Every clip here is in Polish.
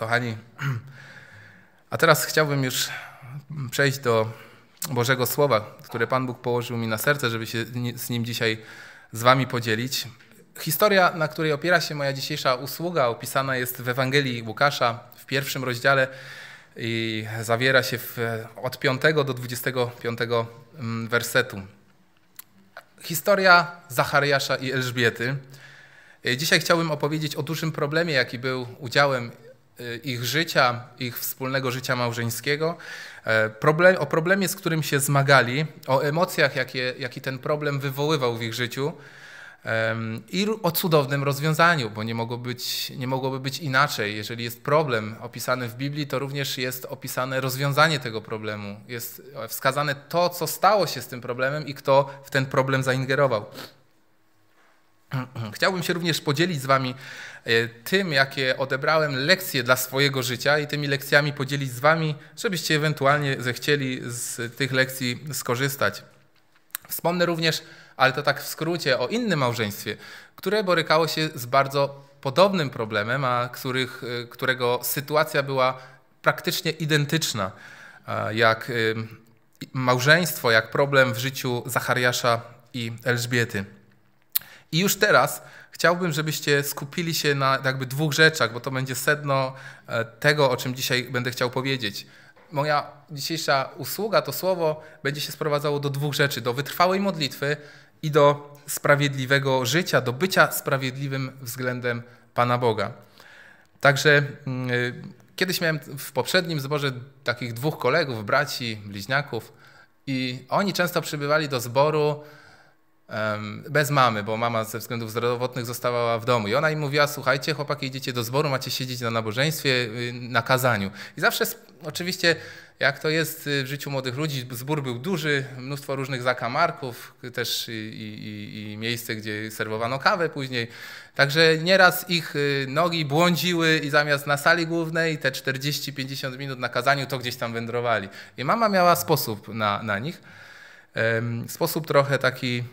Kochani, a teraz chciałbym już przejść do Bożego Słowa, które Pan Bóg położył mi na serce, żeby się z nim dzisiaj z Wami podzielić. Historia, na której opiera się moja dzisiejsza usługa, opisana jest w Ewangelii Łukasza w pierwszym rozdziale i zawiera się w, od 5 do 25 mm, wersetu. Historia Zachariasza i Elżbiety. Dzisiaj chciałbym opowiedzieć o dużym problemie, jaki był udziałem Y, ich życia, ich wspólnego życia małżeńskiego, e, problem, o problemie, z którym się zmagali, o emocjach, jakie, jaki ten problem wywoływał w ich życiu i o cudownym rozwiązaniu, bo nie, mogło być, nie mogłoby być inaczej. Jeżeli jest problem opisany w Biblii, to również jest opisane rozwiązanie tego problemu. Jest wskazane to, co stało się z tym problemem i kto w ten problem zaingerował. Chciałbym się również podzielić z Wami e, tym, jakie odebrałem lekcje dla swojego życia i tymi lekcjami podzielić z Wami, żebyście ewentualnie zechcieli z tych lekcji skorzystać. Wspomnę również, ale to tak w skrócie, o innym małżeństwie, które borykało się z bardzo podobnym problemem, a których, e, którego sytuacja była praktycznie identyczna e, jak małżeństwo, jak problem w życiu Zachariasza i Elżbiety. I już teraz chciałbym, żebyście skupili się na jakby dwóch rzeczach, bo to będzie sedno e, tego, o czym dzisiaj będę chciał powiedzieć. Moja dzisiejsza usługa, to słowo, będzie się sprowadzało do dwóch rzeczy: do wytrwałej modlitwy i do sprawiedliwego życia, do bycia sprawiedliwym względem Pana Boga. Także yy, kiedyś miałem w poprzednim zborze takich dwóch kolegów, braci, bliźniaków, i oni często przybywali do zboru bez mamy, bo mama ze względów zdrowotnych zostawała w domu. I ona im mówiła, słuchajcie, chłopaki, idziecie do zboru, macie siedzieć na nabożeństwie, y, na kazaniu. I zawsze, oczywiście, jak to jest y, w życiu młodych ludzi, zbór był duży, mnóstwo różnych zakamarków, y, też i, i, i miejsce, gdzie serwowano kawę później. Także nieraz ich nogi błądziły i zamiast na sali głównej te 40-50 minut na kazaniu, to gdzieś tam wędrowali. I mama miała sposób na, na nich. Sposób trochę taki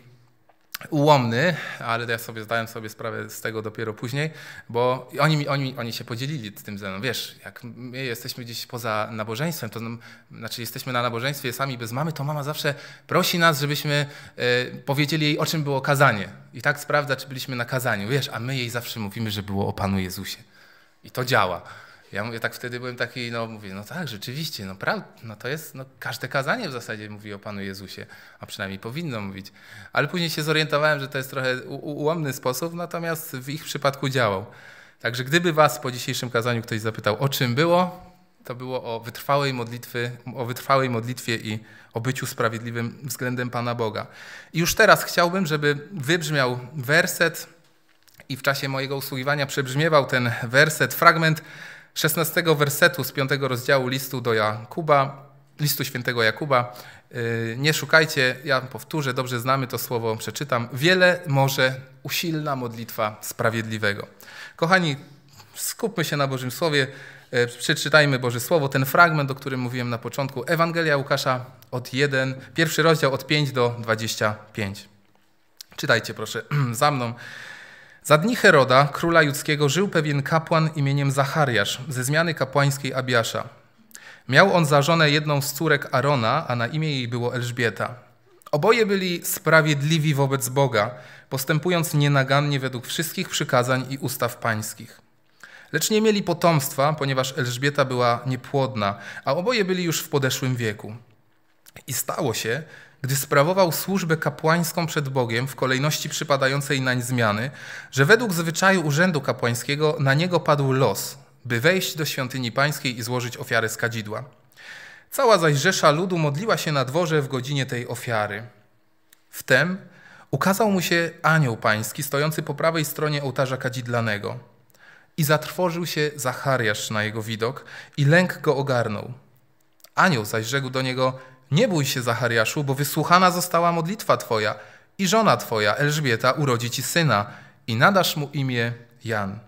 ułomny, ale ja sobie zdałem sobie sprawę z tego dopiero później, bo oni, oni, oni się podzielili tym ze mną. Wiesz, jak my jesteśmy gdzieś poza nabożeństwem, to znaczy jesteśmy na nabożeństwie sami bez mamy, to mama zawsze prosi nas, żebyśmy y, powiedzieli jej, o czym było kazanie. I tak sprawdza, czy byliśmy na kazaniu. Wiesz, a my jej zawsze mówimy, że było o Panu Jezusie. I to działa. Ja mówię, tak wtedy byłem taki, no mówię, no tak, rzeczywiście, no prawda, no to jest, no każde kazanie w zasadzie mówi o Panu Jezusie, a przynajmniej powinno mówić. Ale później się zorientowałem, że to jest trochę ułomny sposób, natomiast w ich przypadku działał. Także gdyby was po dzisiejszym kazaniu ktoś zapytał, o czym było, to było o wytrwałej modlitwy, o wytrwałej modlitwie i o byciu sprawiedliwym względem Pana Boga. I już teraz chciałbym, żeby wybrzmiał werset i w czasie mojego usługiwania przebrzmiewał ten werset, fragment 16 wersetu z 5 rozdziału listu do Jakuba, listu świętego Jakuba. Y, nie szukajcie, ja powtórzę, dobrze znamy to słowo, przeczytam. Wiele może usilna modlitwa sprawiedliwego. Kochani, skupmy się na Bożym Słowie, y, przeczytajmy Boże Słowo, ten fragment, o którym mówiłem na początku, Ewangelia Łukasza od 1, pierwszy rozdział od 5 do 25. Czytajcie proszę za mną. Za dni Heroda, króla judzkiego, żył pewien kapłan imieniem Zachariasz ze zmiany kapłańskiej Abiasza. Miał on za żonę jedną z córek Arona, a na imię jej było Elżbieta. Oboje byli sprawiedliwi wobec Boga, postępując nienagannie według wszystkich przykazań i ustaw pańskich. Lecz nie mieli potomstwa, ponieważ Elżbieta była niepłodna, a oboje byli już w podeszłym wieku. I stało się, gdy sprawował służbę kapłańską przed Bogiem w kolejności przypadającej nań zmiany, że według zwyczaju urzędu kapłańskiego na niego padł los, by wejść do świątyni pańskiej i złożyć ofiarę z kadzidła. Cała zaś rzesza ludu modliła się na dworze w godzinie tej ofiary. Wtem ukazał mu się anioł pański stojący po prawej stronie ołtarza kadzidlanego. I zatrwożył się Zachariasz na jego widok i lęk go ogarnął. Anioł zaś rzekł do niego – nie bój się, Zachariaszu, bo wysłuchana została modlitwa Twoja i żona Twoja, Elżbieta, urodzi Ci syna i nadasz mu imię Jan.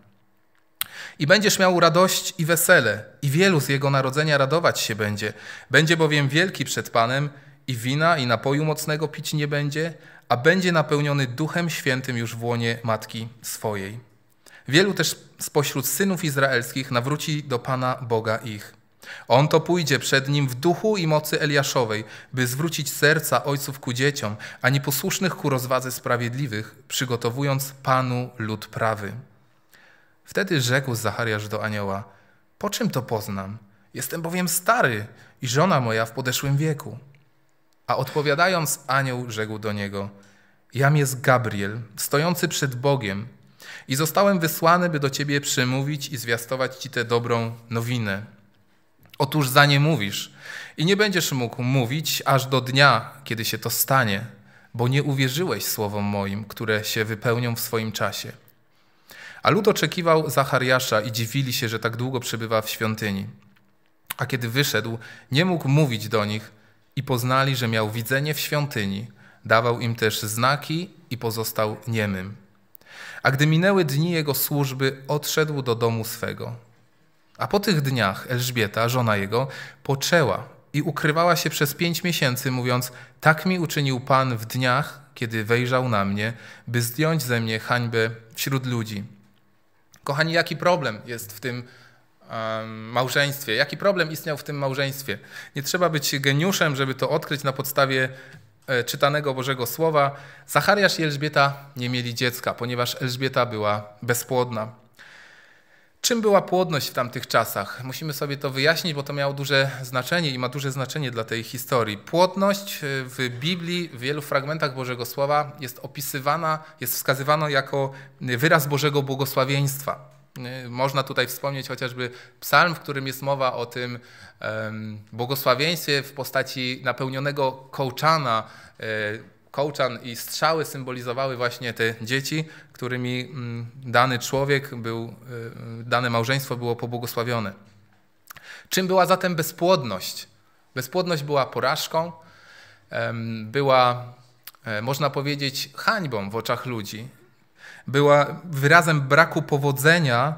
I będziesz miał radość i wesele, i wielu z jego narodzenia radować się będzie. Będzie bowiem wielki przed Panem, i wina, i napoju mocnego pić nie będzie, a będzie napełniony duchem świętym już w łonie matki swojej. Wielu też spośród synów izraelskich nawróci do Pana Boga ich. On to pójdzie przed nim w duchu i mocy Eliaszowej, by zwrócić serca ojców ku dzieciom, a nieposłusznych ku rozwadze sprawiedliwych, przygotowując Panu lud prawy. Wtedy rzekł Zachariasz do anioła, po czym to poznam? Jestem bowiem stary i żona moja w podeszłym wieku. A odpowiadając, anioł rzekł do niego, jam jest Gabriel, stojący przed Bogiem i zostałem wysłany, by do ciebie przemówić i zwiastować ci tę dobrą nowinę. Otóż za nie mówisz i nie będziesz mógł mówić aż do dnia, kiedy się to stanie, bo nie uwierzyłeś słowom moim, które się wypełnią w swoim czasie. A lud oczekiwał Zachariasza i dziwili się, że tak długo przebywa w świątyni. A kiedy wyszedł, nie mógł mówić do nich i poznali, że miał widzenie w świątyni. Dawał im też znaki i pozostał niemym. A gdy minęły dni jego służby, odszedł do domu swego. A po tych dniach Elżbieta, żona jego, poczęła i ukrywała się przez pięć miesięcy, mówiąc: Tak mi uczynił Pan w dniach, kiedy wejrzał na mnie, by zdjąć ze mnie hańbę wśród ludzi. Kochani, jaki problem jest w tym małżeństwie? Jaki problem istniał w tym małżeństwie? Nie trzeba być geniuszem, żeby to odkryć na podstawie e, czytanego Bożego Słowa. Zachariasz i Elżbieta nie mieli dziecka, ponieważ Elżbieta była bezpłodna. Czym była płodność w tamtych czasach? Musimy sobie to wyjaśnić, bo to miało duże znaczenie i ma duże znaczenie dla tej historii. Płodność y, w Biblii, w wielu fragmentach Bożego Słowa jest opisywana, jest wskazywana jako y, wyraz Bożego błogosławieństwa. Y, można tutaj wspomnieć chociażby psalm, w którym jest mowa o tym błogosławieństwie w postaci napełnionego kołczana kołczan i strzały symbolizowały właśnie te dzieci, którymi mm, dany człowiek był, y, dane małżeństwo było pobłogosławione. Czym była zatem bezpłodność? Bezpłodność była porażką, była, e, można powiedzieć, hańbą w oczach ludzi, była wyrazem braku powodzenia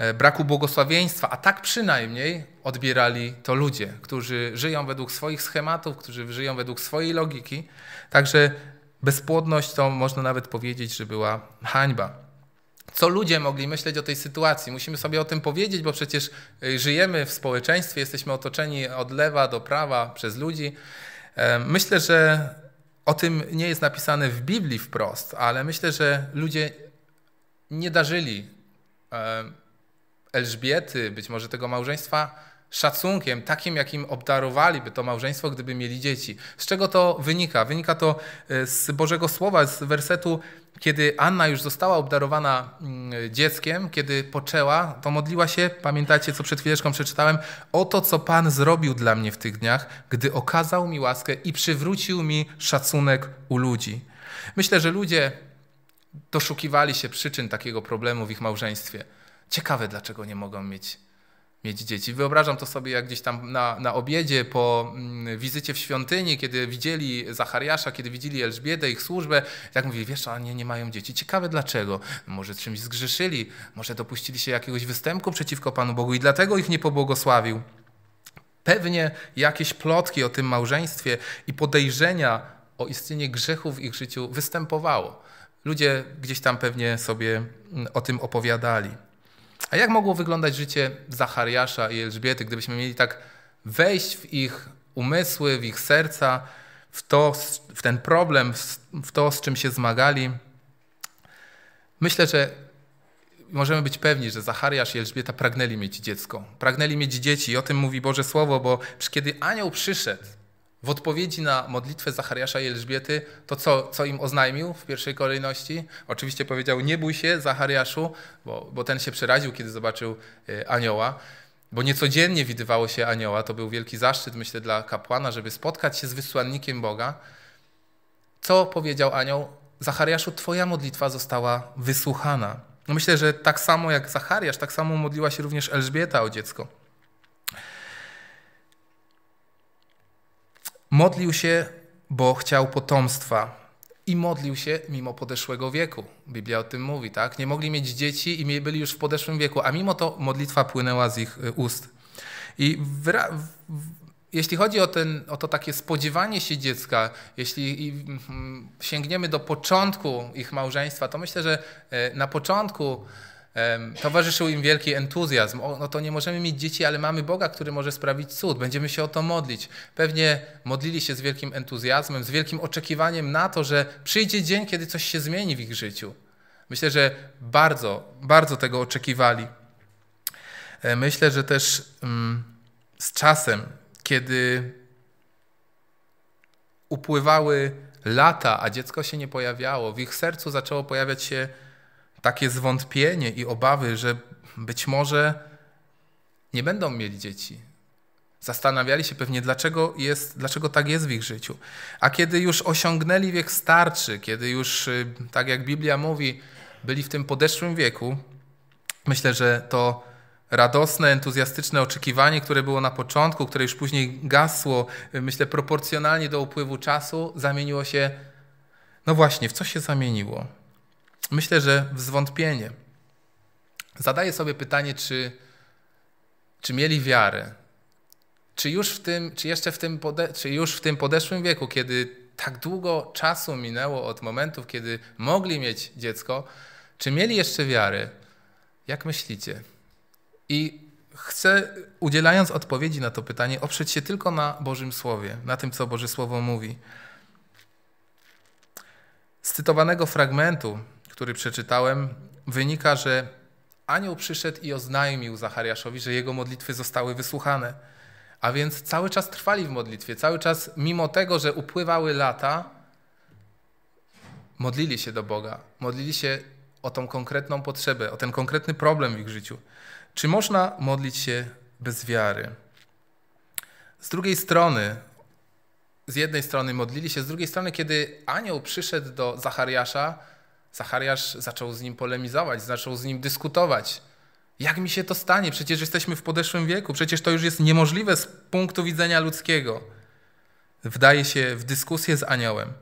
E, braku błogosławieństwa, a tak przynajmniej odbierali to ludzie, którzy żyją według swoich schematów, którzy żyją według swojej logiki. Także bezpłodność to można nawet powiedzieć, że była hańba co ludzie mogli myśleć o tej sytuacji. Musimy sobie o tym powiedzieć, bo przecież e, żyjemy w społeczeństwie, jesteśmy otoczeni od lewa do prawa przez ludzi. E, myślę, że o tym nie jest napisane w Biblii wprost, ale myślę, że ludzie nie darzyli Elżbiety, być może tego małżeństwa, szacunkiem, takim jakim obdarowaliby to małżeństwo, gdyby mieli dzieci. Z czego to wynika? Wynika to e, z Bożego Słowa, z wersetu, kiedy Anna już została obdarowana mm, dzieckiem, kiedy poczęła, to modliła się, pamiętacie co przed chwileczką przeczytałem, o to, co Pan zrobił dla mnie w tych dniach, gdy okazał mi łaskę i przywrócił mi szacunek u ludzi. Myślę, że ludzie doszukiwali się przyczyn takiego problemu w ich małżeństwie. Ciekawe, dlaczego nie mogą mieć, mieć dzieci. Wyobrażam to sobie, jak gdzieś tam na, na obiedzie, po mm, wizycie w świątyni, kiedy widzieli Zachariasza, kiedy widzieli Elżbietę, ich służbę, tak mówili, wiesz, oni nie mają dzieci. Ciekawe, dlaczego. Może czymś zgrzeszyli, może dopuścili się jakiegoś występu przeciwko Panu Bogu i dlatego ich nie pobłogosławił. Pewnie jakieś plotki o tym małżeństwie i podejrzenia o istnienie grzechu w ich życiu występowało. Ludzie gdzieś tam pewnie sobie mm, o tym opowiadali. A jak mogło wyglądać życie Zachariasza i Elżbiety, gdybyśmy mieli tak wejść w ich umysły, w ich serca, w, to, w ten problem, w to, z czym się zmagali? Myślę, że możemy być pewni, że Zachariasz i Elżbieta pragnęli mieć dziecko. Pragnęli mieć dzieci i o tym mówi Boże Słowo, bo kiedy anioł przyszedł w odpowiedzi na modlitwę Zachariasza i Elżbiety, to co, co im oznajmił w pierwszej kolejności? Oczywiście powiedział: Nie bój się, Zachariaszu, bo, bo ten się przeraził, kiedy zobaczył e, anioła. Bo niecodziennie widywało się anioła, to był wielki zaszczyt, myślę, dla kapłana, żeby spotkać się z wysłannikiem Boga. Co powiedział anioł? Zachariaszu, twoja modlitwa została wysłuchana. No myślę, że tak samo jak Zachariasz, tak samo modliła się również Elżbieta o dziecko. Modlił się, bo chciał potomstwa. I modlił się mimo podeszłego wieku. Biblia o tym mówi, tak? Nie mogli mieć dzieci i byli już w podeszłym wieku, a mimo to modlitwa płynęła z ich y, ust. I jeśli chodzi o, ten, o to takie spodziewanie się dziecka, jeśli sięgniemy do początku ich małżeństwa, to myślę, że e, na początku Towarzyszył im wielki entuzjazm. O, no to nie możemy mieć dzieci, ale mamy Boga, który może sprawić cud. Będziemy się o to modlić. Pewnie modlili się z wielkim entuzjazmem, z wielkim oczekiwaniem na to, że przyjdzie dzień, kiedy coś się zmieni w ich życiu. Myślę, że bardzo, bardzo tego oczekiwali. E, myślę, że też mm, z czasem, kiedy upływały lata, a dziecko się nie pojawiało, w ich sercu zaczęło pojawiać się takie zwątpienie i obawy, że być może nie będą mieli dzieci. Zastanawiali się pewnie, dlaczego, jest, dlaczego tak jest w ich życiu. A kiedy już osiągnęli wiek starczy, kiedy już, y, tak jak Biblia mówi, byli w tym podeszłym wieku, myślę, że to radosne, entuzjastyczne oczekiwanie, które było na początku, które już później gasło, y, myślę, proporcjonalnie do upływu czasu, zamieniło się, no właśnie, w co się zamieniło? myślę, że w zwątpienie. Zadaję sobie pytanie, czy, czy mieli wiarę, czy już w tym, czy jeszcze w tym, pode, czy już w tym podeszłym wieku, kiedy tak długo czasu minęło od momentów, kiedy mogli mieć dziecko, czy mieli jeszcze wiary? Jak myślicie? I chcę, udzielając odpowiedzi na to pytanie, oprzeć się tylko na Bożym Słowie, na tym, co Boże Słowo mówi. Z cytowanego fragmentu który przeczytałem, wynika, że anioł przyszedł i oznajmił Zachariaszowi, że jego modlitwy zostały wysłuchane. A więc cały czas trwali w modlitwie, cały czas, mimo tego, że upływały lata, modlili się do Boga, modlili się o tą konkretną potrzebę, o ten konkretny problem w ich życiu. Czy można modlić się bez wiary? Z drugiej strony, z jednej strony modlili się, z drugiej strony, kiedy anioł przyszedł do Zachariasza, Zachariasz zaczął z nim polemizować, zaczął z nim dyskutować. Jak mi się to stanie? Przecież jesteśmy w podeszłym wieku, przecież to już jest niemożliwe z punktu widzenia ludzkiego. Wdaje się w dyskusję z aniołem.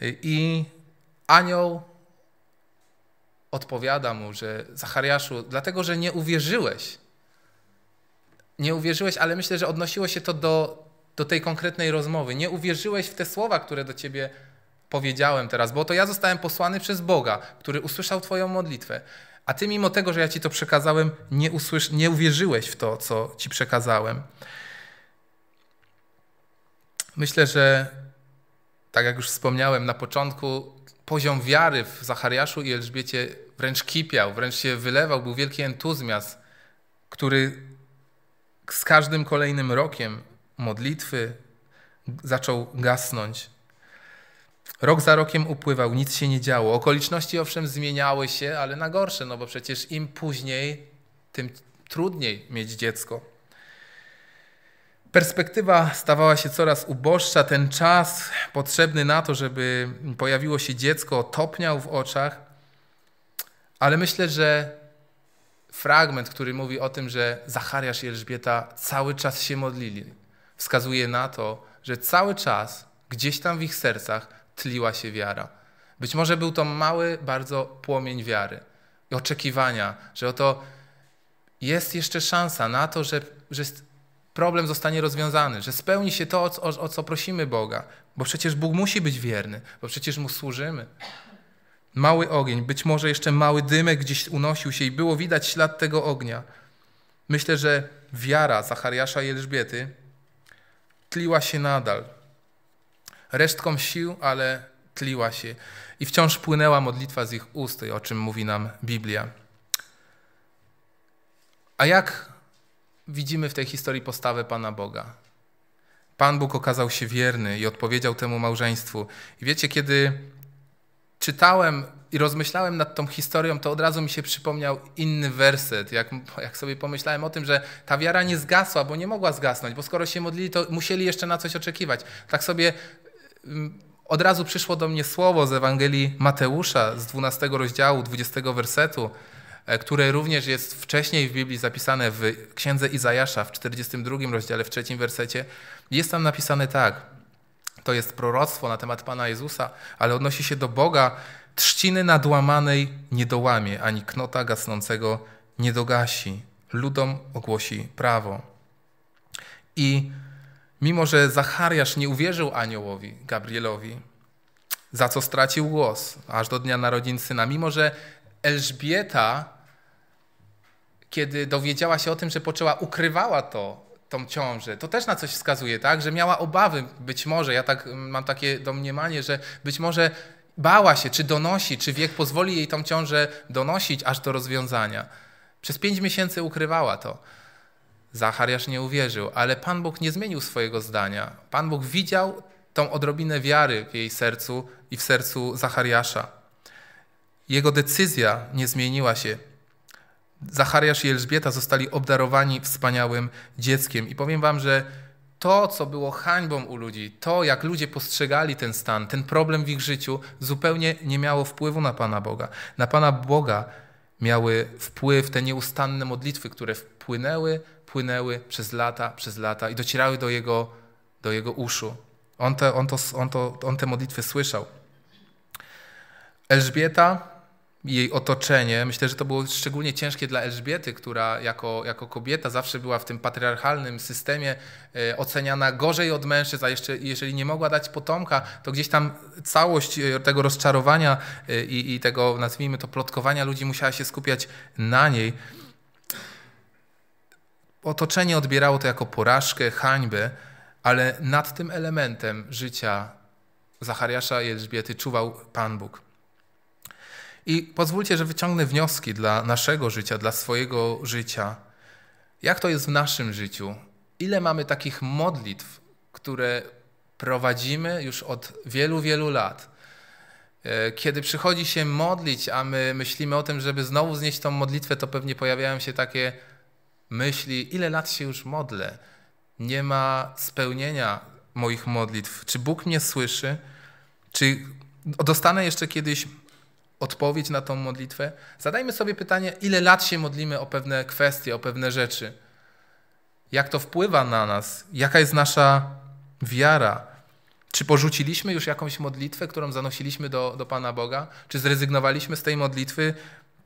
I anioł odpowiada mu, że Zachariaszu, dlatego że nie uwierzyłeś. Nie uwierzyłeś, ale myślę, że odnosiło się to do, do tej konkretnej rozmowy. Nie uwierzyłeś w te słowa, które do ciebie powiedziałem teraz, bo to ja zostałem posłany przez Boga, który usłyszał Twoją modlitwę. A ty, mimo tego, że ja ci to przekazałem, nie, usłysz, nie uwierzyłeś w to, co ci przekazałem. Myślę, że tak jak już wspomniałem na początku, poziom wiary w Zachariaszu i Elżbiecie wręcz kipiał, wręcz się wylewał, był wielki entuzjazm, który z każdym kolejnym rokiem modlitwy zaczął gasnąć. Rok za rokiem upływał, nic się nie działo. Okoliczności owszem zmieniały się, ale na gorsze, no bo przecież im później, tym trudniej mieć dziecko. Perspektywa stawała się coraz uboższa, ten czas potrzebny na to, żeby pojawiło się dziecko, topniał w oczach, ale myślę, że fragment, który mówi o tym, że Zachariasz i Elżbieta cały czas się modlili, wskazuje na to, że cały czas gdzieś tam w ich sercach tliła się wiara. Być może był to mały, bardzo płomień wiary i oczekiwania, że oto jest jeszcze szansa na to, że, że problem zostanie rozwiązany, że spełni się to, o, o, o co prosimy Boga, bo przecież Bóg musi być wierny, bo przecież Mu służymy. Mały ogień, być może jeszcze mały dymek gdzieś unosił się i było widać ślad tego ognia. Myślę, że wiara Zachariasza i Elżbiety tliła się nadal, resztką sił, ale tliła się i wciąż płynęła modlitwa z ich ust, o czym mówi nam Biblia. A jak widzimy w tej historii postawę Pana Boga? Pan Bóg okazał się wierny i odpowiedział temu małżeństwu. I wiecie, kiedy czytałem i rozmyślałem nad tą historią, to od razu mi się przypomniał inny werset, jak, jak sobie pomyślałem o tym, że ta wiara nie zgasła, bo nie mogła zgasnąć, bo skoro się modlili, to musieli jeszcze na coś oczekiwać. Tak sobie Mm, od razu przyszło do mnie słowo z Ewangelii Mateusza z 12 rozdziału, 20 wersetu, e, które również jest wcześniej w Biblii zapisane w księdze Izajasza w 42 rozdziale, w trzecim wersecie. Jest tam napisane tak. To jest proroctwo na temat Pana Jezusa, ale odnosi się do Boga. Trzciny nadłamanej nie dołamie, ani knota gasnącego nie dogasi. Ludom ogłosi prawo. I Mimo, że Zachariasz nie uwierzył aniołowi, Gabrielowi, za co stracił głos aż do dnia narodzin syna, mimo, że Elżbieta, kiedy dowiedziała się o tym, że poczęła, ukrywała to, tą ciążę. To też na coś wskazuje, tak? Że miała obawy, być może, ja tak mm, mam takie domniemanie, że być może bała się, czy donosi, czy wiek pozwoli jej tą ciążę donosić aż do rozwiązania. Przez pięć miesięcy ukrywała to. Zachariasz nie uwierzył, ale Pan Bóg nie zmienił swojego zdania. Pan Bóg widział tą odrobinę wiary w jej sercu i w sercu Zachariasza. Jego decyzja nie zmieniła się. Zachariasz i Elżbieta zostali obdarowani wspaniałym dzieckiem. I powiem wam, że to, co było hańbą u ludzi, to, jak ludzie postrzegali ten stan, ten problem w ich życiu, zupełnie nie miało wpływu na Pana Boga. Na Pana Boga miały wpływ te nieustanne modlitwy, które wpłynęły płynęły przez lata, przez lata i docierały do jego, do jego uszu. On te, on, to, on, to, on te modlitwy słyszał. Elżbieta i jej otoczenie, myślę, że to było szczególnie ciężkie dla Elżbiety, która jako, jako kobieta zawsze była w tym patriarchalnym systemie e, oceniana gorzej od mężczyzn, a jeszcze jeżeli nie mogła dać potomka, to gdzieś tam całość e, tego rozczarowania e, i, i tego, nazwijmy to, plotkowania ludzi musiała się skupiać na niej. Otoczenie odbierało to jako porażkę, hańbę, ale nad tym elementem życia Zachariasza i Elżbiety czuwał Pan Bóg. I pozwólcie, że wyciągnę wnioski dla naszego życia, dla swojego życia. Jak to jest w naszym życiu? Ile mamy takich modlitw, które prowadzimy już od wielu, wielu lat? E, kiedy przychodzi się modlić, a my myślimy o tym, żeby znowu znieść tą modlitwę, to pewnie pojawiają się takie myśli, ile lat się już modlę, nie ma spełnienia moich modlitw, czy Bóg mnie słyszy, czy dostanę jeszcze kiedyś odpowiedź na tą modlitwę. Zadajmy sobie pytanie, ile lat się modlimy o pewne kwestie, o pewne rzeczy. Jak to wpływa na nas? Jaka jest nasza wiara? Czy porzuciliśmy już jakąś modlitwę, którą zanosiliśmy do, do Pana Boga? Czy zrezygnowaliśmy z tej modlitwy,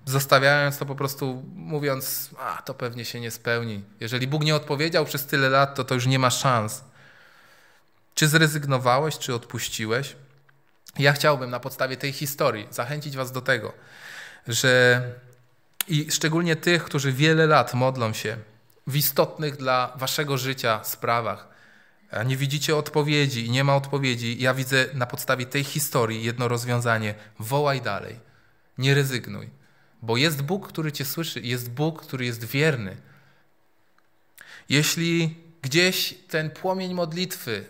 zostawiając to po prostu mówiąc, a to pewnie się nie spełni. Jeżeli Bóg nie odpowiedział przez tyle lat, to to już nie ma szans. Czy zrezygnowałeś, czy odpuściłeś? Ja chciałbym na podstawie tej historii zachęcić Was do tego, że i szczególnie tych, którzy wiele lat modlą się w istotnych dla Waszego życia sprawach, nie widzicie odpowiedzi i nie ma odpowiedzi, ja widzę na podstawie tej historii jedno rozwiązanie: wołaj dalej, nie rezygnuj. Bo jest Bóg, który Cię słyszy, jest Bóg, który jest wierny. Jeśli gdzieś ten płomień modlitwy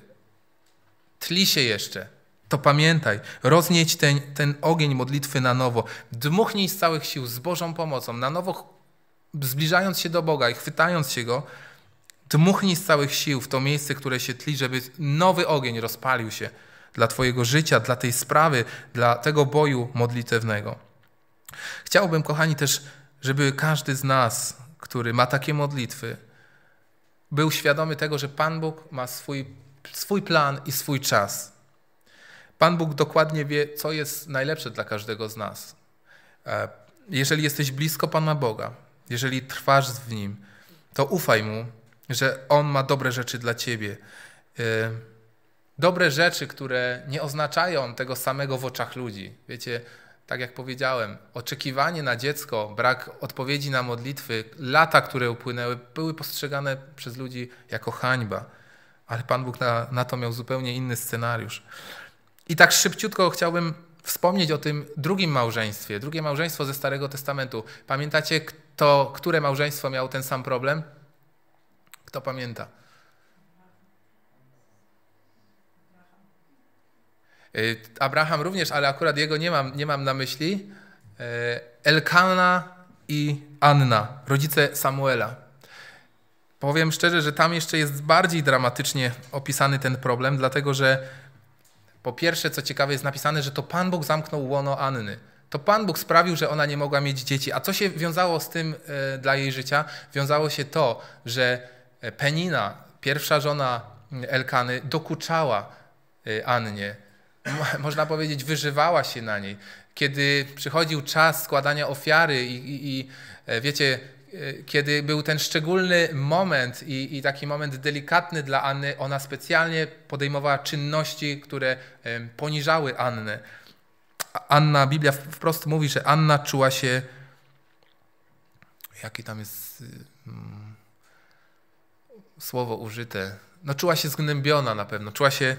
tli się jeszcze, to pamiętaj, roznieć ten, ten ogień modlitwy na nowo. Dmuchnij z całych sił, z Bożą pomocą, na nowo zbliżając się do Boga i chwytając się Go, dmuchnij z całych sił w to miejsce, które się tli, żeby nowy ogień rozpalił się dla Twojego życia, dla tej sprawy, dla tego boju modlitewnego. Chciałbym, kochani, też, żeby każdy z nas, który ma takie modlitwy, był świadomy tego, że Pan Bóg ma swój, swój plan i swój czas. Pan Bóg dokładnie wie, co jest najlepsze dla każdego z nas. E, jeżeli jesteś blisko Pana Boga, jeżeli trwasz w Nim, to ufaj Mu, że On ma dobre rzeczy dla Ciebie. E, dobre rzeczy, które nie oznaczają tego samego w oczach ludzi. Wiecie, tak jak powiedziałem, oczekiwanie na dziecko, brak odpowiedzi na modlitwy, lata, które upłynęły, były postrzegane przez ludzi jako hańba. Ale Pan Bóg na, na to miał zupełnie inny scenariusz. I tak szybciutko chciałbym wspomnieć o tym drugim małżeństwie. Drugie małżeństwo ze Starego Testamentu. Pamiętacie, kto, które małżeństwo miało ten sam problem? Kto pamięta? Y, Abraham również, ale akurat jego nie mam, nie mam na myśli. Y, Elkana i Anna, rodzice Samuela. Powiem szczerze, że tam jeszcze jest bardziej dramatycznie opisany ten problem, dlatego że po pierwsze, co ciekawe, jest napisane, że to Pan Bóg zamknął łono Anny. To Pan Bóg sprawił, że ona nie mogła mieć dzieci. A co się wiązało z tym y, dla jej życia? Wiązało się to, że e, Penina, pierwsza żona Elkany, dokuczała Annie. można powiedzieć, wyżywała się na niej. Kiedy przychodził czas składania ofiary i, i, i e, wiecie, e, kiedy był ten szczególny moment i, i, taki moment delikatny dla Anny, ona specjalnie podejmowała czynności, które poniżały Annę. Anna, Biblia wprost mówi, że Anna czuła się. Jakie tam jest mm, słowo użyte? No, czuła się zgnębiona na pewno, czuła się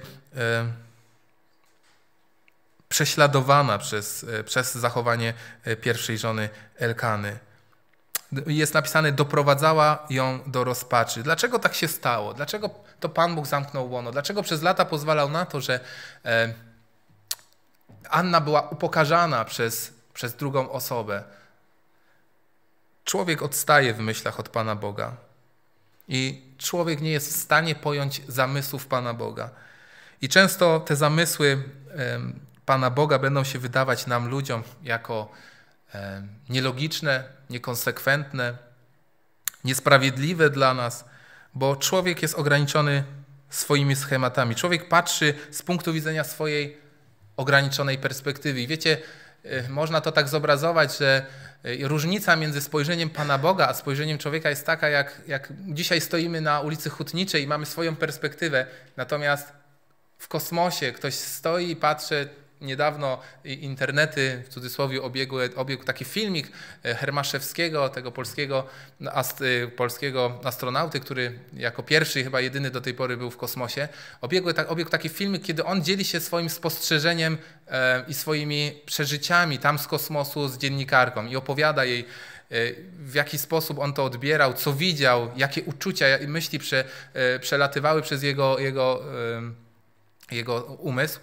prześladowana przez, e, przez zachowanie e, pierwszej żony Elkany. Jest napisane, doprowadzała ją do rozpaczy. Dlaczego tak się stało? Dlaczego to Pan Bóg zamknął łono? Dlaczego przez lata pozwalał na to, że e, Anna była upokarzana przez, przez drugą osobę? Człowiek odstaje w myślach od Pana Boga. I człowiek nie jest w stanie pojąć zamysłów Pana Boga. I często te zamysły Pana Boga będą się wydawać nam ludziom jako e, nielogiczne, niekonsekwentne, niesprawiedliwe dla nas, bo człowiek jest ograniczony swoimi schematami. Człowiek patrzy z punktu widzenia swojej ograniczonej perspektywy. I wiecie, e, można to tak zobrazować, że e, różnica między spojrzeniem Pana Boga a spojrzeniem człowieka jest taka, jak, jak dzisiaj stoimy na ulicy Hutniczej i mamy swoją perspektywę, natomiast w kosmosie ktoś stoi i patrzy niedawno internety, w cudzysłowie, obiegły, obiegł taki filmik e, Hermaszewskiego, tego polskiego, no, ast, e, polskiego astronauty, który jako pierwszy, chyba jedyny do tej pory był w kosmosie. Obiegły, tak obiegł taki filmik, kiedy on dzieli się swoim spostrzeżeniem e, i swoimi przeżyciami tam z kosmosu z dziennikarką i opowiada jej, e, w jaki sposób on to odbierał, co widział, jakie uczucia i myśli prze, przelatywały przez jego, jego, jego umysł.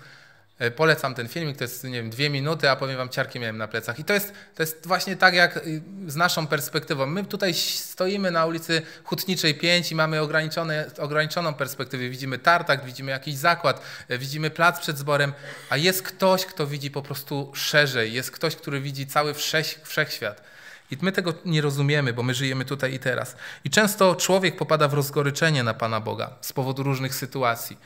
E, polecam ten filmik, to jest, nie wiem, dwie minuty, a powiem wam, ciarki miałem na plecach. I to jest, to jest właśnie tak jak y, z naszą perspektywą. My tutaj stoimy na ulicy Hutniczej 5 i mamy ograniczone, ograniczoną perspektywę. Widzimy tartak, widzimy jakiś zakład, e, widzimy plac przed zborem, a jest ktoś, kto widzi po prostu szerzej. Jest ktoś, który widzi cały wszech, wszechświat. I my tego nie rozumiemy, bo my żyjemy tutaj i teraz. I często człowiek popada w rozgoryczenie na Pana Boga z powodu różnych sytuacji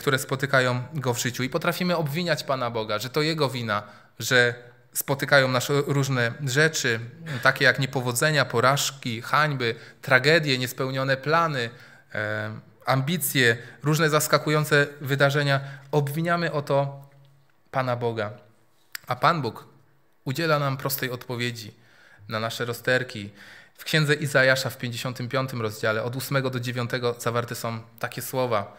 które spotykają go w życiu. I potrafimy obwiniać Pana Boga, że to Jego wina, że spotykają nas różne rzeczy, takie jak niepowodzenia, porażki, hańby, tragedie, niespełnione plany, e, ambicje, różne zaskakujące wydarzenia. Obwiniamy o to Pana Boga. A Pan Bóg udziela nam prostej odpowiedzi na nasze rozterki. W księdze Izajasza w 55 rozdziale od 8 do 9 zawarte są takie słowa.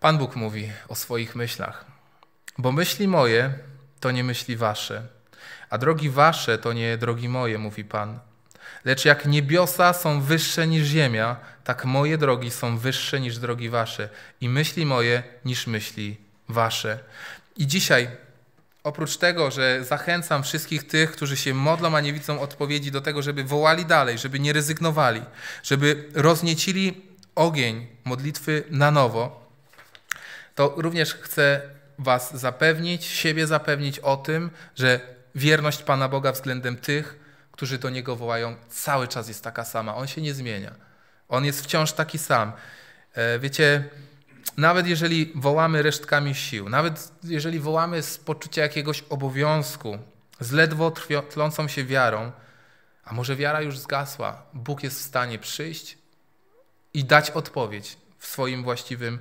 Pan Bóg mówi o swoich myślach. Bo myśli moje to nie myśli wasze, a drogi wasze to nie drogi moje, mówi Pan. Lecz jak niebiosa są wyższe niż ziemia, tak moje drogi są wyższe niż drogi wasze i myśli moje niż myśli wasze. I dzisiaj, oprócz tego, że zachęcam wszystkich tych, którzy się modlą, a nie widzą odpowiedzi, do tego, żeby wołali dalej, żeby nie rezygnowali, żeby rozniecili ogień modlitwy na nowo to również chcę Was zapewnić, siebie zapewnić o tym, że wierność Pana Boga względem tych, którzy do Niego wołają, cały czas jest taka sama. On się nie zmienia. On jest wciąż taki sam. E, wiecie, nawet jeżeli wołamy resztkami sił, nawet jeżeli wołamy z poczucia jakiegoś obowiązku, z ledwo tlącą się wiarą, a może wiara już zgasła, Bóg jest w stanie przyjść i dać odpowiedź w swoim właściwym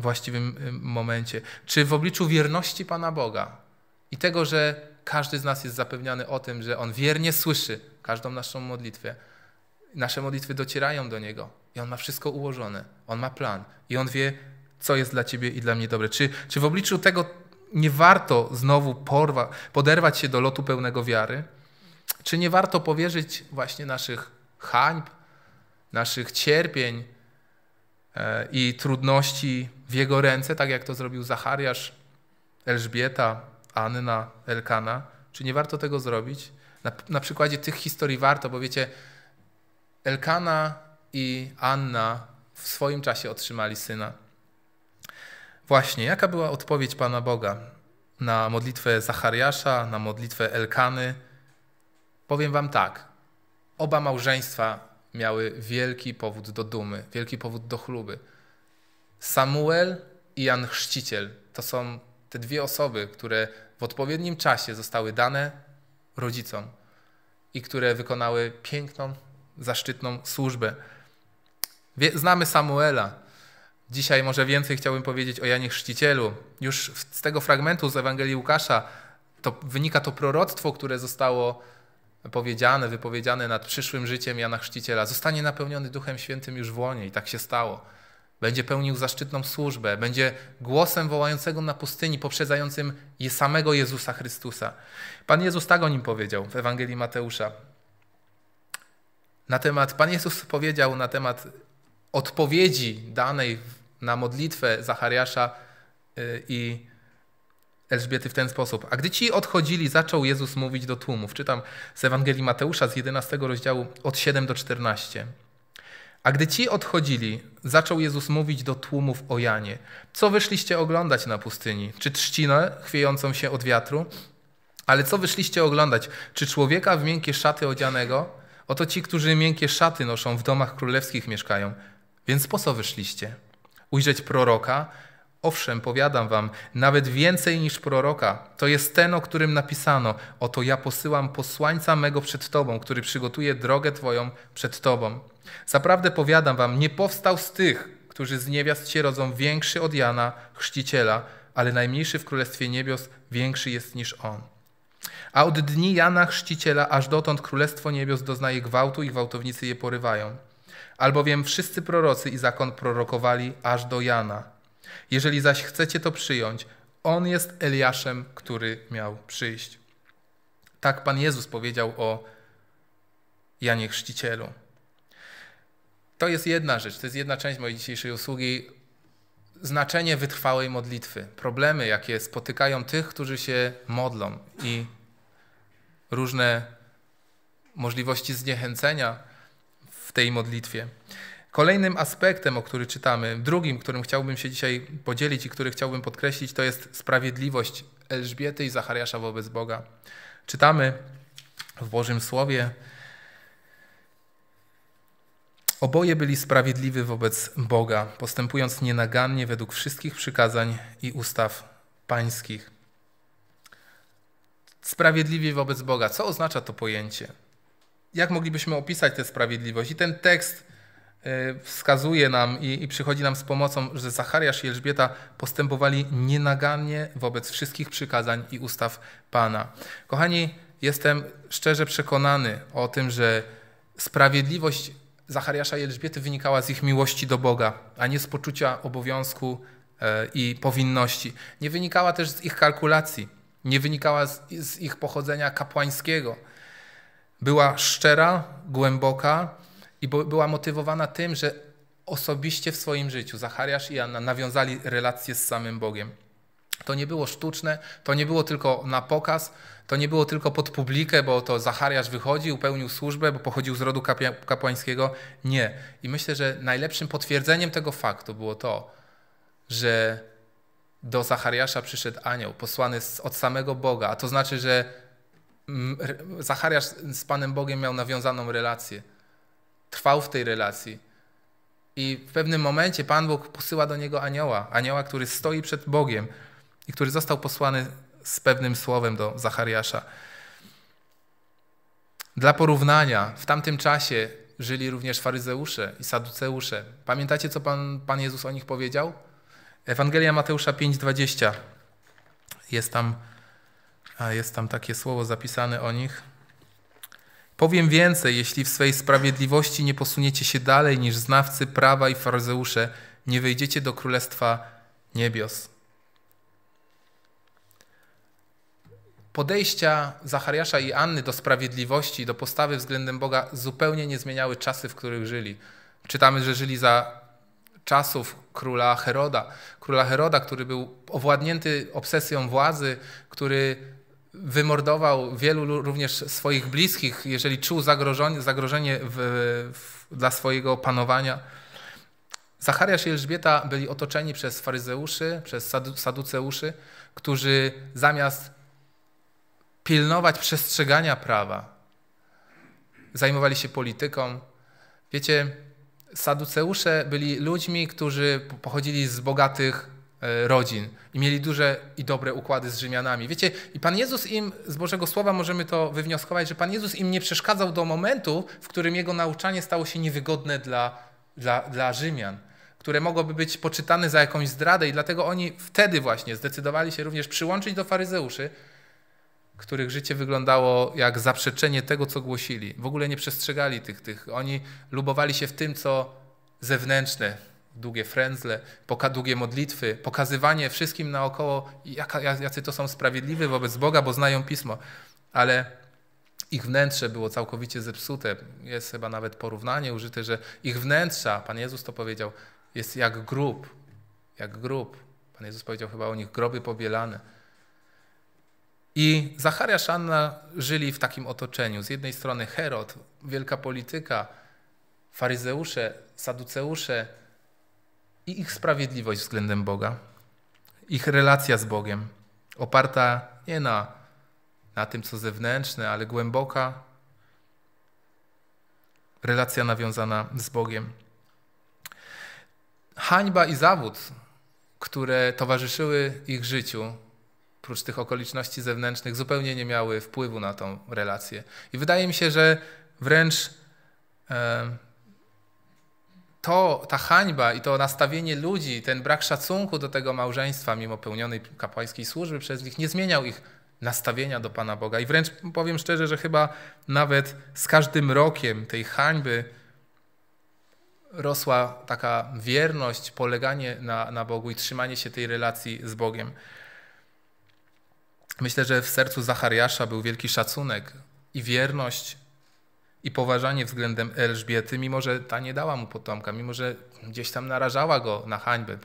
właściwym y, momencie. Czy w obliczu wierności Pana Boga i tego, że każdy z nas jest zapewniany o tym, że On wiernie słyszy każdą naszą modlitwę, nasze modlitwy docierają do Niego i On ma wszystko ułożone, On ma plan i On wie, co jest dla Ciebie i dla mnie dobre. Czy, czy w obliczu tego nie warto znowu porwa, poderwać się do lotu pełnego wiary? Czy nie warto powierzyć właśnie naszych hańb, naszych cierpień e, i trudności w jego ręce, tak jak to zrobił Zachariasz, Elżbieta, Anna, Elkana? Czy nie warto tego zrobić? Na, na przykładzie tych historii warto, bo wiecie, Elkana i Anna w swoim czasie otrzymali syna. Właśnie, jaka była odpowiedź Pana Boga na modlitwę Zachariasza, na modlitwę Elkany? Powiem Wam tak. Oba małżeństwa miały wielki powód do dumy, wielki powód do chluby. Samuel i Jan Chrzciciel to są te dwie osoby, które w odpowiednim czasie zostały dane rodzicom i które wykonały piękną, zaszczytną służbę. Znamy Samuela. Dzisiaj może więcej chciałbym powiedzieć o Janie Chrzcicielu. Już z tego fragmentu z Ewangelii Łukasza to, wynika to proroctwo, które zostało powiedziane, wypowiedziane nad przyszłym życiem Jana Chrzciciela. Zostanie napełniony Duchem Świętym już w łonie i tak się stało będzie pełnił zaszczytną służbę, będzie głosem wołającego na pustyni, poprzedzającym samego Jezusa Chrystusa. Pan Jezus tak o nim powiedział w Ewangelii Mateusza. Na temat, Pan Jezus powiedział na temat odpowiedzi danej na modlitwę Zachariasza y, i Elżbiety w ten sposób. A gdy ci odchodzili, zaczął Jezus mówić do tłumów. Czytam z Ewangelii Mateusza z 11 rozdziału od 7 do 14. A gdy ci odchodzili, zaczął Jezus mówić do tłumów o Janie: Co wyszliście oglądać na pustyni? Czy trzcinę chwiejącą się od wiatru? Ale co wyszliście oglądać? Czy człowieka w miękkie szaty odzianego? Oto ci, którzy miękkie szaty noszą, w domach królewskich mieszkają. Więc po co wyszliście? Ujrzeć proroka? Owszem, powiadam wam, nawet więcej niż proroka. To jest ten, o którym napisano: Oto ja posyłam posłańca mego przed tobą, który przygotuje drogę twoją przed tobą. Zaprawdę powiadam wam, nie powstał z tych, którzy z niewiast się rodzą, większy od Jana, chrzciciela, ale najmniejszy w Królestwie Niebios większy jest niż on. A od dni Jana Chrzciciela aż dotąd Królestwo Niebios doznaje gwałtu i gwałtownicy je porywają. Albowiem wszyscy prorocy i zakon prorokowali aż do Jana. Jeżeli zaś chcecie to przyjąć, on jest Eliaszem, który miał przyjść. Tak Pan Jezus powiedział o Janie Chrzcicielu to jest jedna rzecz, to jest jedna część mojej dzisiejszej usługi. Znaczenie wytrwałej modlitwy, problemy, jakie spotykają tych, którzy się modlą i różne możliwości zniechęcenia w tej modlitwie. Kolejnym aspektem, o który czytamy, drugim, którym chciałbym się dzisiaj podzielić i który chciałbym podkreślić, to jest sprawiedliwość Elżbiety i Zachariasza wobec Boga. Czytamy w Bożym Słowie, Oboje byli sprawiedliwi wobec Boga, postępując nienagannie według wszystkich przykazań i ustaw pańskich. Sprawiedliwi wobec Boga. Co oznacza to pojęcie? Jak moglibyśmy opisać tę sprawiedliwość? I ten tekst y, wskazuje nam i, i przychodzi nam z pomocą, że Zachariasz i Elżbieta postępowali nienagannie wobec wszystkich przykazań i ustaw Pana. Kochani, jestem szczerze przekonany o tym, że sprawiedliwość Zachariasza i Elżbiety wynikała z ich miłości do Boga, a nie z poczucia obowiązku e, i powinności. Nie wynikała też z ich kalkulacji, nie wynikała z, z ich pochodzenia kapłańskiego. Była szczera, głęboka i bo, była motywowana tym, że osobiście w swoim życiu Zachariasz i Anna nawiązali relacje z samym Bogiem. To nie było sztuczne, to nie było tylko na pokaz, to nie było tylko pod publikę, bo to Zachariasz wychodził, pełnił służbę, bo pochodził z rodu kapłańskiego. Nie. I myślę, że najlepszym potwierdzeniem tego faktu było to, że do Zachariasza przyszedł anioł posłany od samego Boga, a to znaczy, że Zachariasz z Panem Bogiem miał nawiązaną relację. Trwał w tej relacji. I w pewnym momencie Pan Bóg posyła do niego anioła, anioła, który stoi przed Bogiem, i który został posłany z pewnym słowem do Zachariasza. Dla porównania, w tamtym czasie żyli również faryzeusze i saduceusze. Pamiętacie, co Pan, Pan Jezus o nich powiedział? Ewangelia Mateusza 5:20. Jest tam, jest tam takie słowo zapisane o nich. Powiem więcej, jeśli w swej sprawiedliwości nie posuniecie się dalej niż znawcy prawa i faryzeusze, nie wejdziecie do królestwa niebios. podejścia Zachariasza i Anny do sprawiedliwości, do postawy względem Boga zupełnie nie zmieniały czasy, w których żyli. Czytamy, że żyli za czasów króla Heroda. Króla Heroda, który był owładnięty obsesją władzy, który wymordował wielu również swoich bliskich, jeżeli czuł zagrożenie, zagrożenie w, w, dla swojego panowania. Zachariasz i Elżbieta byli otoczeni przez faryzeuszy, przez saduceuszy, którzy zamiast pilnować przestrzegania prawa. Zajmowali się polityką. Wiecie, saduceusze byli ludźmi, którzy pochodzili z bogatych e, rodzin i mieli duże i dobre układy z Rzymianami. Wiecie, i Pan Jezus im, z Bożego Słowa możemy to wywnioskować, że Pan Jezus im nie przeszkadzał do momentu, w którym jego nauczanie stało się niewygodne dla, dla, dla Rzymian, które mogłoby być poczytane za jakąś zdradę i dlatego oni wtedy właśnie zdecydowali się również przyłączyć do faryzeuszy, których życie wyglądało jak zaprzeczenie tego, co głosili. W ogóle nie przestrzegali tych, tych. Oni lubowali się w tym, co zewnętrzne, długie frędzle, poka długie modlitwy, pokazywanie wszystkim naokoło, jaka, jacy to są sprawiedliwi wobec Boga, bo znają Pismo. Ale ich wnętrze było całkowicie zepsute. Jest chyba nawet porównanie użyte, że ich wnętrza, Pan Jezus to powiedział, jest jak grób, jak grób. Pan Jezus powiedział chyba o nich groby pobielane i Zachariasz i Anna żyli w takim otoczeniu. Z jednej strony Herod, wielka polityka, faryzeusze, saduceusze i ich sprawiedliwość względem Boga, ich relacja z Bogiem, oparta nie na, na tym, co zewnętrzne, ale głęboka relacja nawiązana z Bogiem. Hańba i zawód, które towarzyszyły ich życiu, oprócz tych okoliczności zewnętrznych, zupełnie nie miały wpływu na tą relację. I wydaje mi się, że wręcz to, ta hańba i to nastawienie ludzi, ten brak szacunku do tego małżeństwa, mimo pełnionej kapłańskiej służby przez nich, nie zmieniał ich nastawienia do Pana Boga. I wręcz powiem szczerze, że chyba nawet z każdym rokiem tej hańby rosła taka wierność, poleganie na, na Bogu i trzymanie się tej relacji z Bogiem. Myślę, że w sercu Zachariasza był wielki szacunek i wierność i poważanie względem Elżbiety, mimo że ta nie dała mu potomka, mimo że gdzieś tam narażała go na hańbę.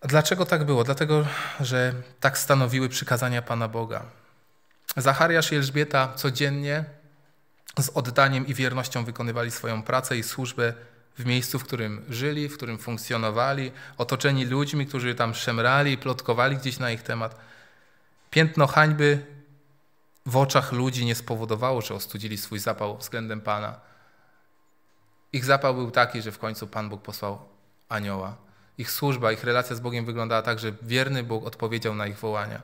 A dlaczego tak było? Dlatego, że tak stanowiły przykazania Pana Boga. Zachariasz i Elżbieta codziennie z oddaniem i wiernością wykonywali swoją pracę i służbę w miejscu, w którym żyli, w którym funkcjonowali, otoczeni ludźmi, którzy tam szemrali i plotkowali gdzieś na ich temat. Piętno hańby w oczach ludzi nie spowodowało, że ostudzili swój zapał względem Pana. Ich zapał był taki, że w końcu Pan Bóg posłał anioła. Ich służba, ich relacja z Bogiem wyglądała tak, że wierny Bóg odpowiedział na ich wołania.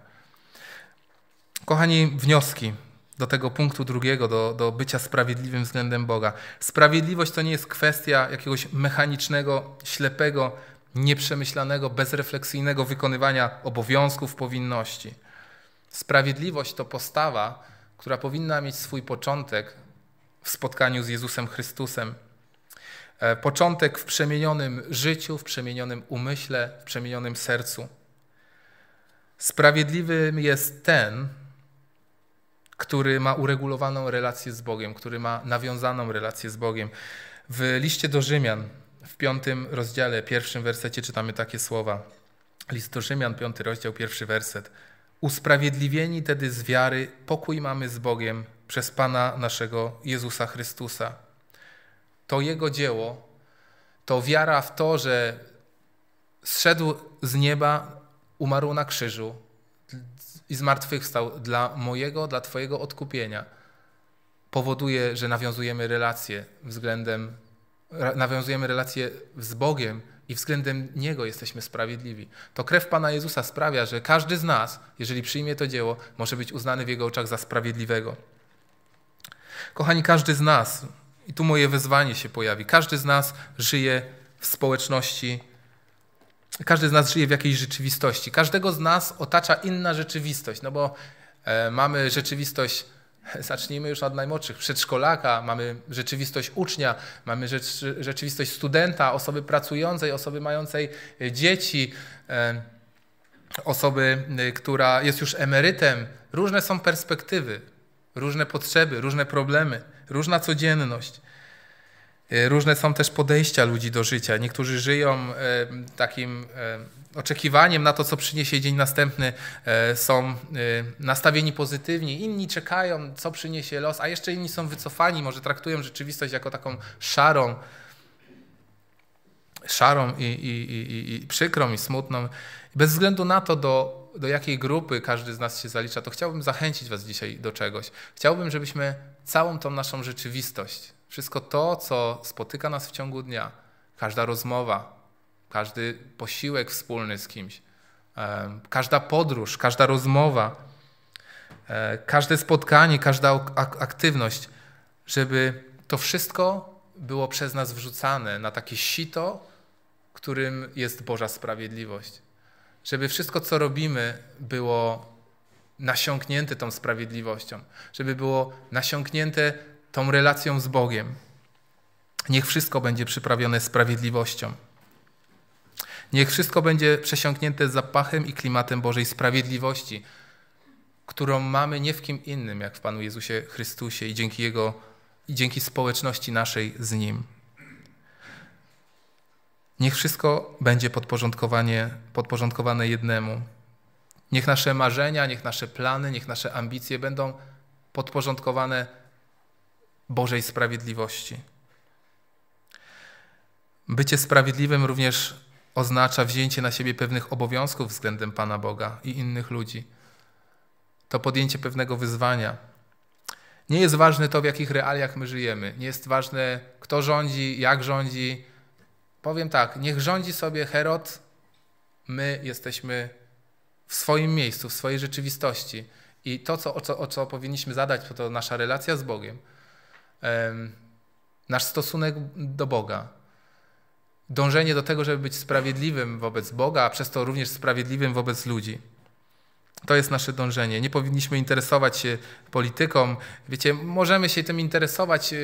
Kochani, wnioski do tego punktu drugiego, do, do bycia sprawiedliwym względem Boga. Sprawiedliwość to nie jest kwestia jakiegoś mechanicznego, ślepego, nieprzemyślanego, bezrefleksyjnego wykonywania obowiązków, powinności. Sprawiedliwość to postawa, która powinna mieć swój początek w spotkaniu z Jezusem Chrystusem. E, początek w przemienionym życiu, w przemienionym umyśle, w przemienionym sercu. Sprawiedliwym jest ten, który ma uregulowaną relację z Bogiem, który ma nawiązaną relację z Bogiem. W liście do Rzymian, w piątym rozdziale, pierwszym wersecie czytamy takie słowa. List do Rzymian, piąty rozdział, pierwszy werset. Usprawiedliwieni tedy z wiary, pokój mamy z Bogiem przez Pana naszego Jezusa Chrystusa. To Jego dzieło, to wiara w to, że zszedł z nieba, umarł na krzyżu, i zmartwychwstał dla mojego, dla Twojego odkupienia, powoduje, że nawiązujemy relacje względem, nawiązujemy relacje z Bogiem i względem Niego jesteśmy sprawiedliwi. To krew Pana Jezusa sprawia, że każdy z nas, jeżeli przyjmie to dzieło, może być uznany w Jego oczach za sprawiedliwego. Kochani, każdy z nas, i tu moje wezwanie się pojawi, każdy z nas żyje w społeczności każdy z nas żyje w jakiejś rzeczywistości. Każdego z nas otacza inna rzeczywistość, no bo e, mamy rzeczywistość, zacznijmy już od najmłodszych, przedszkolaka, mamy rzeczywistość ucznia, mamy rzeczywistość studenta, osoby pracującej, osoby mającej e, dzieci, e, osoby, która jest już emerytem. Różne są perspektywy, różne potrzeby, różne problemy, różna codzienność. E, różne są też podejścia ludzi do życia. Niektórzy żyją e, takim e, oczekiwaniem na to, co przyniesie dzień następny, są nastawieni pozytywnie, inni czekają, co przyniesie los, a jeszcze inni są wycofani, może traktują rzeczywistość jako taką szarą, szarą i, i, i, i przykrą i smutną. Bez względu na to, do, do jakiej grupy każdy z nas się zalicza, to chciałbym zachęcić Was dzisiaj do czegoś. Chciałbym, żebyśmy całą tą naszą rzeczywistość wszystko to, co spotyka nas w ciągu dnia, każda rozmowa, każdy posiłek wspólny z kimś, każda podróż, każda rozmowa, e, każde spotkanie, każda aktywność, żeby to wszystko było przez nas wrzucane na takie sito, którym jest Boża sprawiedliwość. Żeby wszystko, co robimy, było nasiąknięte tą sprawiedliwością, żeby było nasiąknięte tą relacją z Bogiem. Niech wszystko będzie przyprawione sprawiedliwością. Niech wszystko będzie przesiąknięte zapachem i klimatem Bożej sprawiedliwości, którą mamy nie w kim innym, jak w Panu Jezusie Chrystusie i dzięki Jego i dzięki społeczności naszej z Nim. Niech wszystko będzie podporządkowanie, podporządkowane jednemu. Niech nasze marzenia, niech nasze plany, niech nasze ambicje będą podporządkowane Bożej sprawiedliwości. Bycie sprawiedliwym również oznacza wzięcie na siebie pewnych obowiązków względem Pana Boga i innych ludzi. To podjęcie pewnego wyzwania. Nie jest ważne to, w jakich realiach my żyjemy. Nie jest ważne, kto rządzi, jak rządzi. Powiem tak, niech rządzi sobie Herod, my jesteśmy w swoim miejscu, w swojej rzeczywistości. I to, co, o, co, o co powinniśmy zadać, to, to nasza relacja z Bogiem nasz stosunek do Boga. Dążenie do tego, żeby być sprawiedliwym wobec Boga, a przez to również sprawiedliwym wobec ludzi. To jest nasze dążenie. Nie powinniśmy interesować się polityką. Wiecie, możemy się tym interesować,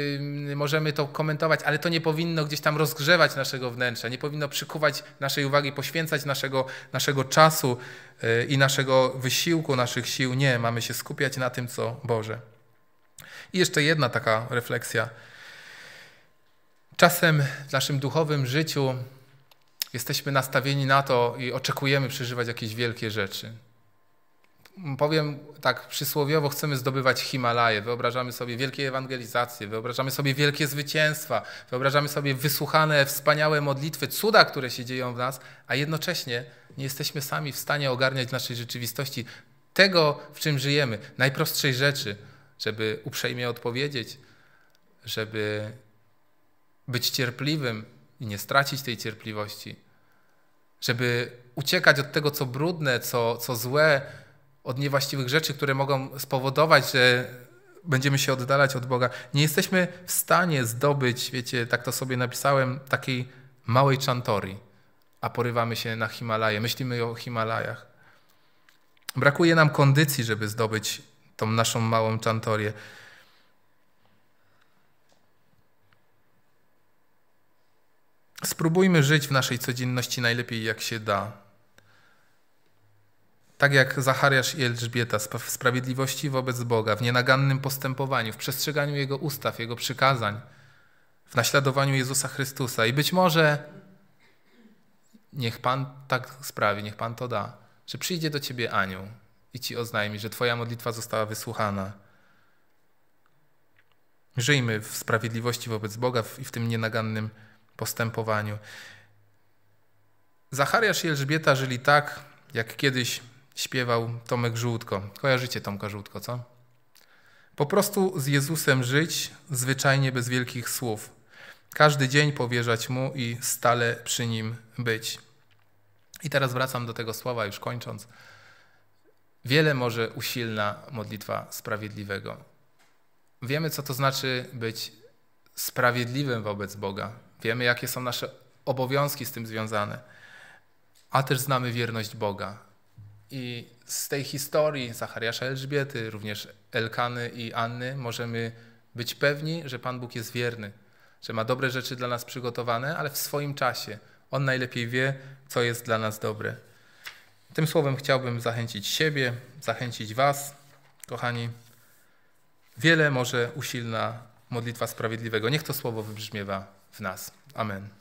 możemy to komentować, ale to nie powinno gdzieś tam rozgrzewać naszego wnętrza, nie powinno przykuwać naszej uwagi, poświęcać naszego, naszego czasu e, i naszego wysiłku, naszych sił. Nie, mamy się skupiać na tym, co Boże. I jeszcze jedna taka refleksja. Czasem w naszym duchowym życiu jesteśmy nastawieni na to i oczekujemy przeżywać jakieś wielkie rzeczy. Powiem tak przysłowiowo, chcemy zdobywać Himalaje, wyobrażamy sobie wielkie ewangelizacje, wyobrażamy sobie wielkie zwycięstwa, wyobrażamy sobie wysłuchane, wspaniałe modlitwy, cuda, które się dzieją w nas, a jednocześnie nie jesteśmy sami w stanie ogarniać naszej rzeczywistości, tego, w czym żyjemy, najprostszej rzeczy, żeby uprzejmie odpowiedzieć, żeby być cierpliwym i nie stracić tej cierpliwości, żeby uciekać od tego, co brudne, co, co złe, od niewłaściwych rzeczy, które mogą spowodować, że będziemy się oddalać od Boga. Nie jesteśmy w stanie zdobyć, wiecie, tak to sobie napisałem, takiej małej czantorii, a porywamy się na Himalaje, myślimy o Himalajach. Brakuje nam kondycji, żeby zdobyć tą naszą małą czantorię. Spróbujmy żyć w naszej codzienności najlepiej jak się da. Tak jak Zachariasz i Elżbieta, w sprawiedliwości wobec Boga, w nienagannym postępowaniu, w przestrzeganiu Jego ustaw, Jego przykazań, w naśladowaniu Jezusa Chrystusa. I być może niech Pan tak sprawi, niech Pan to da, że przyjdzie do Ciebie anioł i Ci oznajmi, że Twoja modlitwa została wysłuchana. Żyjmy w sprawiedliwości wobec Boga i w tym nienagannym postępowaniu. Zachariasz i Elżbieta żyli tak, jak kiedyś śpiewał Tomek Żółtko. Kojarzycie Tomka Żółtko, co? Po prostu z Jezusem żyć, zwyczajnie bez wielkich słów. Każdy dzień powierzać Mu i stale przy Nim być. I teraz wracam do tego słowa, już kończąc. Wiele może usilna modlitwa sprawiedliwego. Wiemy, co to znaczy być sprawiedliwym wobec Boga. Wiemy, jakie są nasze obowiązki z tym związane, a też znamy wierność Boga. I z tej historii Zachariasza Elżbiety, również Elkany i Anny, możemy być pewni, że Pan Bóg jest wierny, że ma dobre rzeczy dla nas przygotowane, ale w swoim czasie. On najlepiej wie, co jest dla nas dobre. Tym słowem chciałbym zachęcić siebie, zachęcić Was, kochani. Wiele może usilna modlitwa sprawiedliwego. Niech to słowo wybrzmiewa w nas. Amen.